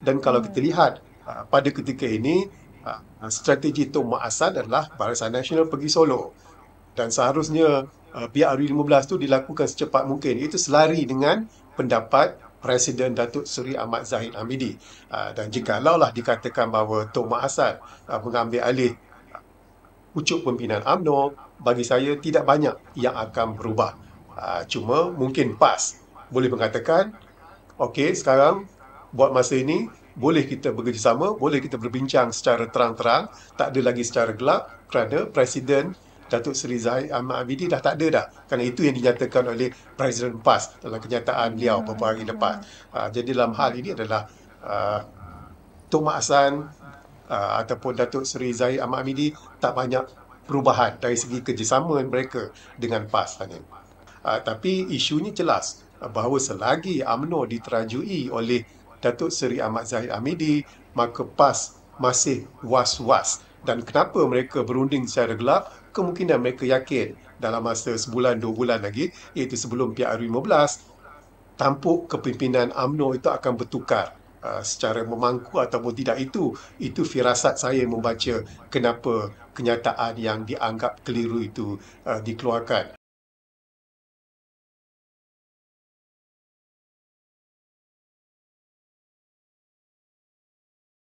dan kalau hmm. kita lihat ha, pada ketika ini ha, strategi Tok Mak Asad adalah Barisan Nasional pergi solo dan seharusnya ha, pihak RU15 itu dilakukan secepat mungkin itu selari dengan pendapat Presiden Datuk Seri Ahmad Zahid Hamidi dan jika lah dikatakan bahawa Tok Mak Asad mengambil alih pucuk pimpinan AMNO bagi saya tidak banyak yang akan berubah cuma mungkin PAS boleh mengatakan okay sekarang buat masa ini boleh kita bekerjasama, boleh kita berbincang secara terang-terang, tak ada lagi secara gelap kerana Presiden Datuk Seri Zahid Ahmad Abidi dah tak ada dah. Kerana itu yang dinyatakan oleh Presiden PAS dalam kenyataan beliau ya, beberapa hari ya. lepas. Uh, jadi dalam hal ini adalah uh, Tok Mak Hassan uh, ataupun Datuk Seri Zahid Ahmad Abidi tak banyak perubahan dari segi kerjasama mereka dengan PAS. Uh, tapi isunya jelas bahawa selagi AMNO diterajui oleh Datuk Seri Ahmad Zahid Amidi, maka PAS masih was-was. Dan kenapa mereka berunding secara gelap? Kemungkinan mereka yakin dalam masa sebulan, dua bulan lagi, iaitu sebelum PRU 15, tampuk kepimpinan AMNO itu akan bertukar uh, secara memangku ataupun tidak itu. Itu firasat saya membaca kenapa kenyataan yang dianggap keliru itu uh, dikeluarkan.